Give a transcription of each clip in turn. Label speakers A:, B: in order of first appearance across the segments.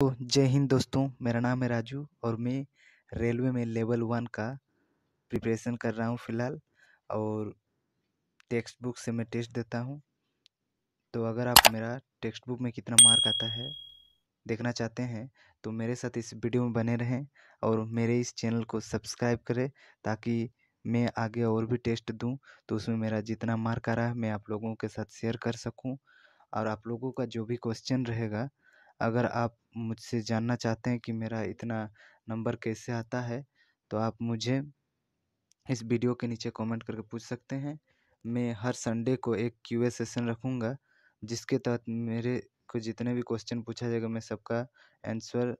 A: तो जय हिंद दोस्तों मेरा नाम है राजू और मैं रेलवे में लेवल वन का प्रिपरेशन कर रहा हूँ फ़िलहाल और टेक्स्ट बुक से मैं टेस्ट देता हूँ तो अगर आप मेरा टेक्स्ट बुक में कितना मार्क आता है देखना चाहते हैं तो मेरे साथ इस वीडियो में बने रहें और मेरे इस चैनल को सब्सक्राइब करें ताकि मैं आगे और भी टेस्ट दूँ तो उसमें मेरा जितना मार्क आ रहा है मैं आप लोगों के साथ शेयर कर सकूँ और आप लोगों का जो भी क्वेश्चन रहेगा अगर आप मुझसे जानना चाहते हैं कि मेरा इतना नंबर कैसे आता है तो आप मुझे इस वीडियो के नीचे कमेंट करके पूछ सकते हैं मैं हर संडे को एक क्यू ए सेशन रखूँगा जिसके तहत मेरे को जितने भी क्वेश्चन पूछा जाएगा मैं सबका आंसर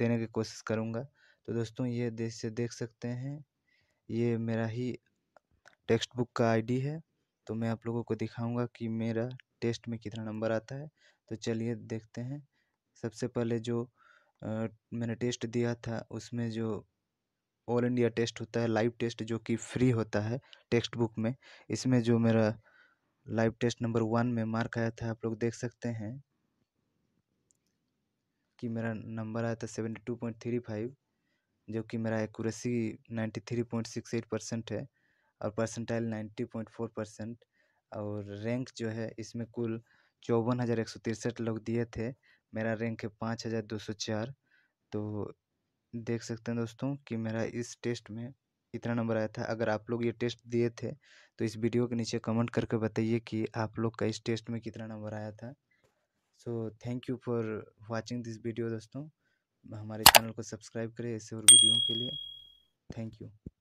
A: देने की कोशिश करूँगा तो दोस्तों ये देख से देख सकते हैं ये मेरा ही टेक्स्ट बुक का आईडी है तो मैं आप लोगों को दिखाऊंगा कि मेरा टेस्ट में कितना नंबर आता है तो चलिए देखते हैं सबसे पहले जो मैंने टेस्ट दिया था उसमें जो ऑल इंडिया टेस्ट होता है लाइव टेस्ट जो कि फ्री होता है टेक्स्ट बुक में इसमें जो मेरा लाइव टेस्ट नंबर वन में मार्क आया था आप लोग देख सकते हैं कि मेरा नंबर आया था seventy two point three five जो कि मेरा accuracy ninety three point six eight percent है और percentile ninety point four percent और रैंक जो है इसमें कुल चौवन हज़ार एक सौ तिरसठ लोग दिए थे मेरा रैंक है पाँच हज़ार दो सौ चार तो देख सकते हैं दोस्तों कि मेरा इस टेस्ट में इतना नंबर आया था अगर आप लोग ये टेस्ट दिए थे तो इस वीडियो के नीचे कमेंट करके बताइए कि आप लोग का इस टेस्ट में कितना नंबर आया था so thank you for watching this video दोस्तों हमारे चैनल को सब्सक्राइब करें ऐसे और वीडियो के लिए थैंक यू